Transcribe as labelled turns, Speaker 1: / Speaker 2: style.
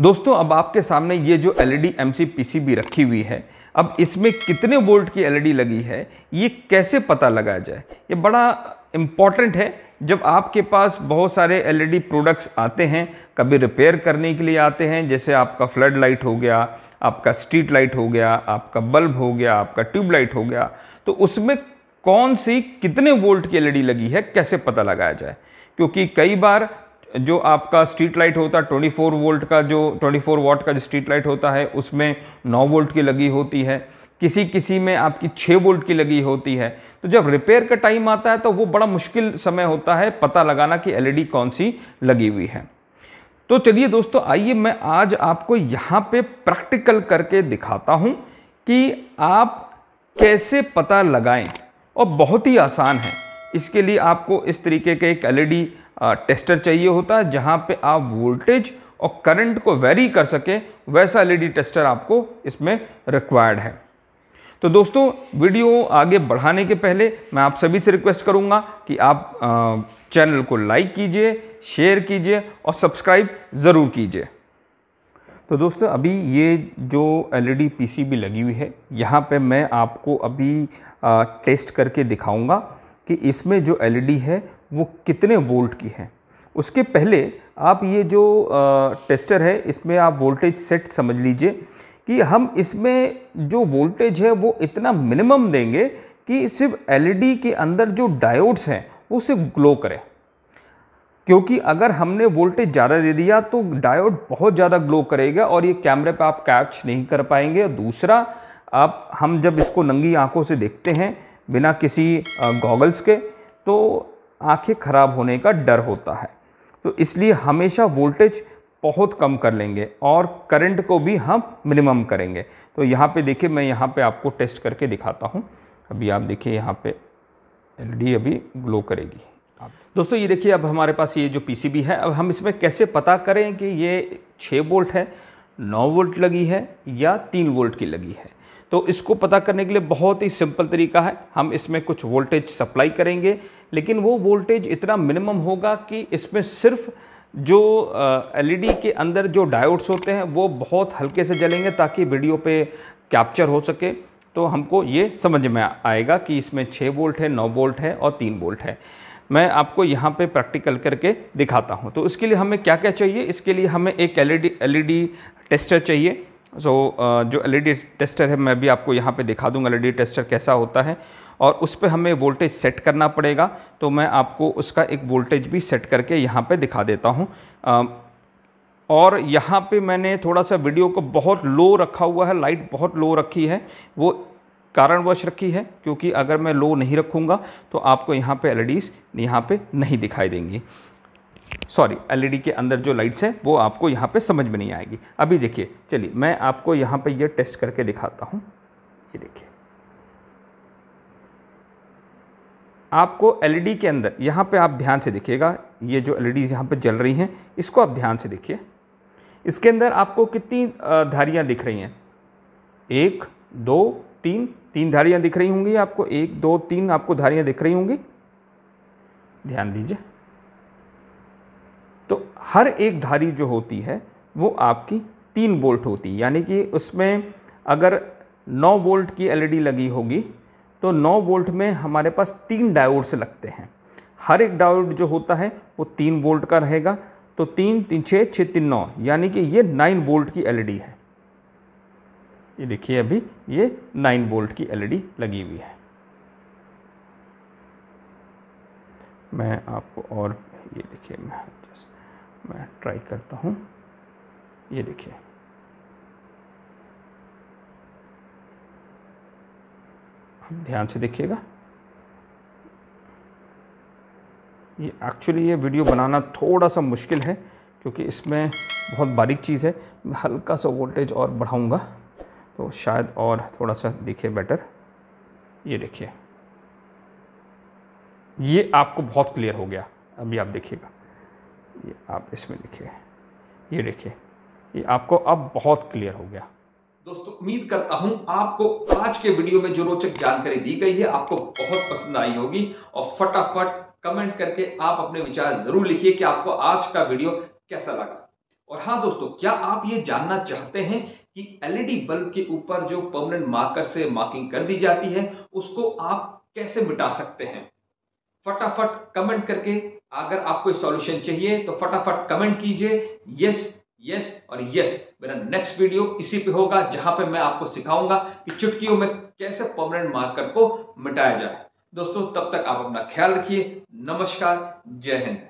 Speaker 1: दोस्तों अब आपके सामने ये जो एल ई डी रखी हुई है अब इसमें कितने वोल्ट की एल e लगी है ये कैसे पता लगाया जाए ये बड़ा इम्पॉर्टेंट है जब आपके पास बहुत सारे एल प्रोडक्ट्स e आते हैं कभी रिपेयर करने के लिए आते हैं जैसे आपका फ्लड लाइट हो गया आपका स्ट्रीट लाइट हो गया आपका बल्ब हो गया आपका ट्यूब लाइट हो गया तो उसमें कौन सी कितने वोल्ट की एल e लगी है कैसे पता लगाया जाए क्योंकि कई बार जो आपका स्ट्रीट लाइट होता है ट्वेंटी फोर वोल्ट का जो ट्वेंटी फोर वाट का जो स्ट्रीट लाइट होता है उसमें नौ वोल्ट की लगी होती है किसी किसी में आपकी छः वोल्ट की लगी होती है तो जब रिपेयर का टाइम आता है तो वो बड़ा मुश्किल समय होता है पता लगाना कि एलईडी e कौन सी लगी हुई है तो चलिए दोस्तों आइए मैं आज आपको यहाँ पे प्रैक्टिकल करके दिखाता हूँ कि आप कैसे पता लगाएं और बहुत ही आसान है इसके लिए आपको इस तरीके के एक एलईडी टेस्टर e चाहिए होता है जहाँ पे आप वोल्टेज और करंट को वेरी कर सकें वैसा एलईडी टेस्टर e आपको इसमें रिक्वायर्ड है तो दोस्तों वीडियो आगे बढ़ाने के पहले मैं आप सभी से रिक्वेस्ट करूँगा कि आप चैनल को लाइक कीजिए शेयर कीजिए और सब्सक्राइब ज़रूर कीजिए तो दोस्तों अभी ये जो एलईडी पीसीबी e लगी हुई है यहाँ पे मैं आपको अभी टेस्ट करके दिखाऊंगा कि इसमें जो एल है वो कितने वोल्ट की है उसके पहले आप ये जो टेस्टर है इसमें आप वोल्टेज सेट समझ लीजिए कि हम इसमें जो वोल्टेज है वो इतना मिनिमम देंगे कि सिर्फ एलईडी के अंदर जो डायोड्स हैं वो सिर्फ ग्लो करें क्योंकि अगर हमने वोल्टेज ज़्यादा दे दिया तो डायोड बहुत ज़्यादा ग्लो करेगा और ये कैमरे पे आप कैच नहीं कर पाएंगे और दूसरा आप हम जब इसको नंगी आंखों से देखते हैं बिना किसी गॉगल्स के तो आंखें खराब होने का डर होता है तो इसलिए हमेशा वोल्टेज बहुत कम कर लेंगे और करंट को भी हम मिनिमम करेंगे तो यहाँ पे देखिए मैं यहाँ पे आपको टेस्ट करके दिखाता हूँ अभी आप देखिए यहाँ पे एलईडी अभी ग्लो करेगी दोस्तों ये देखिए अब हमारे पास ये जो पीसीबी है अब हम इसमें कैसे पता करें कि ये छः वोल्ट है नौ वोल्ट लगी है या तीन वोल्ट की लगी है तो इसको पता करने के लिए बहुत ही सिंपल तरीका है हम इसमें कुछ वोल्टेज सप्लाई करेंगे लेकिन वो वोल्टेज इतना मिनिमम होगा कि इसमें सिर्फ जो एलईडी e के अंदर जो डायोड्स होते हैं वो बहुत हल्के से जलेंगे ताकि वीडियो पे कैप्चर हो सके तो हमको ये समझ में आएगा कि इसमें 6 वोल्ट है 9 वोल्ट है और 3 वोल्ट है मैं आपको यहाँ पे प्रैक्टिकल करके दिखाता हूँ तो इसके लिए हमें क्या क्या चाहिए इसके लिए हमें एक एलईडी एलईडी टेस्टर चाहिए सो so, uh, जो एल टेस्टर e है मैं भी आपको यहाँ पे दिखा दूँगा एल टेस्टर कैसा होता है और उस पर हमें वोल्टेज सेट करना पड़ेगा तो मैं आपको उसका एक वोल्टेज भी सेट करके यहाँ पे दिखा देता हूँ और यहाँ पे मैंने थोड़ा सा वीडियो को बहुत लो रखा हुआ है लाइट बहुत लो रखी है वो कारणवश रखी है क्योंकि अगर मैं लो नहीं रखूँगा तो आपको यहाँ पर एल ई यहाँ नहीं दिखाई देंगी सॉरी एलईडी e के अंदर जो लाइट्स हैं वो आपको यहाँ पे समझ में नहीं आएगी अभी देखिए चलिए मैं आपको यहाँ पे ये यह टेस्ट करके दिखाता हूँ ये देखिए आपको एलईडी e के अंदर यहाँ पे आप ध्यान से देखिएगा ये जो एल ई डीज यहाँ पर जल रही हैं इसको आप ध्यान से देखिए इसके अंदर आपको कितनी धारियाँ दिख रही हैं एक दो तीन तीन धारियाँ दिख रही होंगी आपको एक दो तीन आपको धारियाँ दिख रही होंगी ध्यान दीजिए तो हर एक धारी जो होती है वो आपकी तीन वोल्ट होती है यानी कि उसमें अगर 9 वोल्ट की एलईडी लगी होगी तो 9 वोल्ट में हमारे पास तीन डायोड्स लगते हैं हर एक डायोड जो होता है वो तीन वोल्ट का रहेगा तो तीन तीन छः छः तीन नौ यानी कि ये नाइन वोल्ट की एलईडी है ये देखिए अभी ये नाइन वोल्ट की एलईडी लगी हुई है मैं आपको और ये देखिए मैं मैं ट्राई करता हूँ ये देखिए आप ध्यान से देखिएगा ये एक्चुअली ये वीडियो बनाना थोड़ा सा मुश्किल है क्योंकि इसमें बहुत बारीक चीज़ है मैं हल्का सा वोल्टेज और बढ़ाऊँगा तो शायद और थोड़ा सा दिखे बेटर ये देखिए ये आपको बहुत क्लियर हो गया अभी आप देखिएगा ये आप इसमें लिखिए ये देखिए ये आपको अब बहुत क्लियर हो गया दोस्तों उम्मीद करता हूं आपको आज के वीडियो में जो रोचक जानकारी दी गई है आपको बहुत पसंद आई होगी और फटाफट कमेंट करके आप अपने विचार जरूर लिखिए कि आपको आज का वीडियो कैसा लगा और हाँ दोस्तों क्या आप ये जानना चाहते हैं कि एलईडी बल्ब के ऊपर जो परमानेंट मार्कर से मार्किंग कर दी जाती है उसको आप कैसे मिटा सकते हैं फटाफट कमेंट करके अगर आपको सॉल्यूशन चाहिए तो फटाफट कमेंट कीजिए यस यस और यस मेरा नेक्स्ट वीडियो इसी पे होगा जहां पे मैं आपको सिखाऊंगा कि चुटकियों में कैसे परमानेंट मार्कर को मिटाया जाए दोस्तों तब तक आप अपना ख्याल रखिए नमस्कार जय हिंद